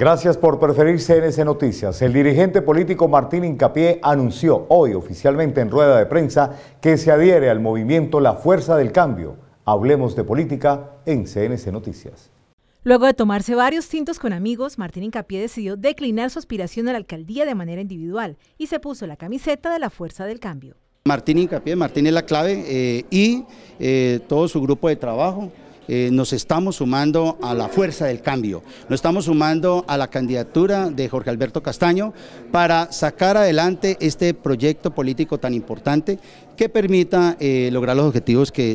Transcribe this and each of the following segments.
Gracias por preferir CNC Noticias. El dirigente político Martín Incapié anunció hoy oficialmente en rueda de prensa que se adhiere al movimiento La Fuerza del Cambio. Hablemos de política en CNC Noticias. Luego de tomarse varios tintos con amigos, Martín Incapié decidió declinar su aspiración a la alcaldía de manera individual y se puso la camiseta de La Fuerza del Cambio. Martín Incapié, Martín es la clave eh, y eh, todo su grupo de trabajo. Eh, nos estamos sumando a la fuerza del cambio, nos estamos sumando a la candidatura de Jorge Alberto Castaño para sacar adelante este proyecto político tan importante que permita eh, lograr los objetivos que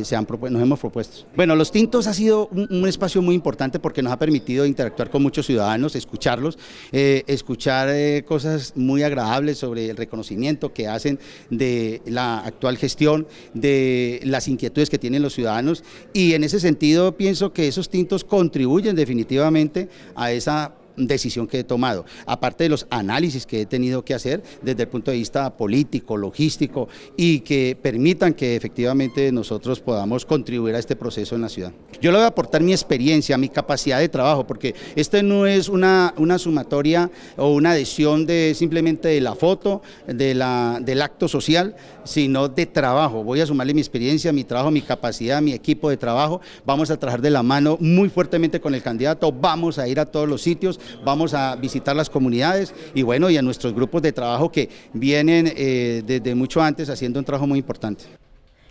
nos hemos propuesto. Bueno, Los Tintos ha sido un, espacio muy importante porque nos ha permitido interactuar con muchos ciudadanos, escucharlos, eh, escuchar eh, cosas muy agradables sobre el reconocimiento que hacen de la actual gestión, de las inquietudes que tienen los ciudadanos y en ese sentido pienso que esos tintos contribuyen definitivamente a esa decisión que he tomado. Aparte de los análisis que he tenido que hacer desde el punto de vista político, logístico y que permitan que efectivamente nosotros podamos contribuir a este proceso en la ciudad. Yo le voy a aportar mi experiencia, mi capacidad de trabajo, porque este no es una, una sumatoria o una adhesión de simplemente de la foto, de la, del acto social, sino de trabajo. Voy a sumarle mi experiencia, mi trabajo, mi capacidad, mi equipo de trabajo. Vamos a trabajar de la mano muy fuertemente con el candidato, vamos a ir a todos los sitios, vamos a visitar las comunidades y bueno, y a nuestros grupos de trabajo que vienen eh, desde mucho antes haciendo un trabajo muy importante.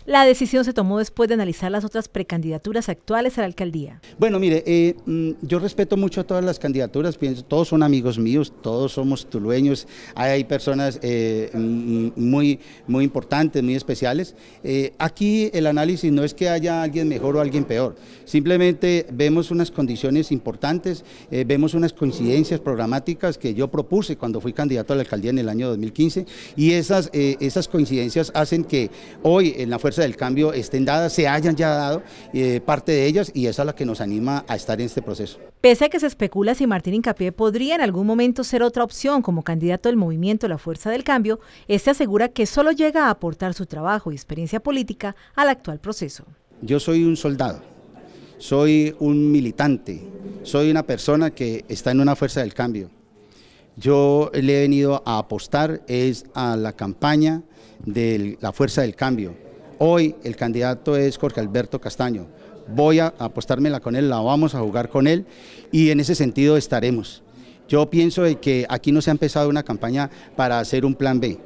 La decisión se tomó después de analizar las otras precandidaturas actuales a la alcaldía. Bueno, mire, eh, mm, yo respeto mucho a todas las candidaturas, todos son amigos míos, todos somos tulueños, hay personas eh, mm, mm, muy, muy importantes, muy especiales. Eh, aquí el análisis no es que haya alguien mejor o alguien peor, simplemente vemos unas condiciones importantes, vemos unas coincidencias programáticas que yo propuse cuando fui candidato a la alcaldía en el año 2015 y esas, esas coincidencias hacen que hoy en la Fuerza del cambio estén dadas, se hayan ya dado eh, parte de ellas y esa es la que nos anima a estar en este proceso. Pese a que se especula si Martín Incapié podría en algún momento ser otra opción como candidato del movimiento La Fuerza del Cambio, este asegura que solo llega a aportar su trabajo y experiencia política al actual proceso. Yo soy un soldado, soy un militante, soy una persona que está en una fuerza del cambio. Yo le he venido a apostar es a la campaña de la fuerza del cambio, Hoy el candidato es Jorge Alberto Castaño. Voy a apostármela con él, la vamos a jugar con él y en ese sentido estaremos. Yo pienso de que aquí no se ha empezado una campaña para hacer un plan B.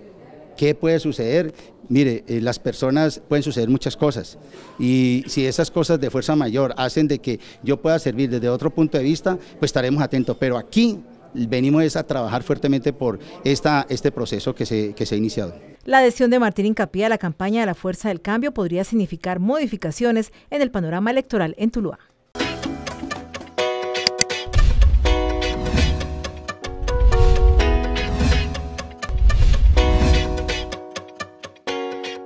¿Qué puede suceder? Mire, eh, las personas pueden suceder muchas cosas y si esas cosas de fuerza mayor hacen de que yo pueda servir desde otro punto de vista, pues estaremos atentos. Pero aquí venimos a trabajar fuertemente por esta, este proceso que se, que se ha iniciado. La adhesión de Martín Incapía a la campaña de la Fuerza del Cambio podría significar modificaciones en el panorama electoral en Tuluá.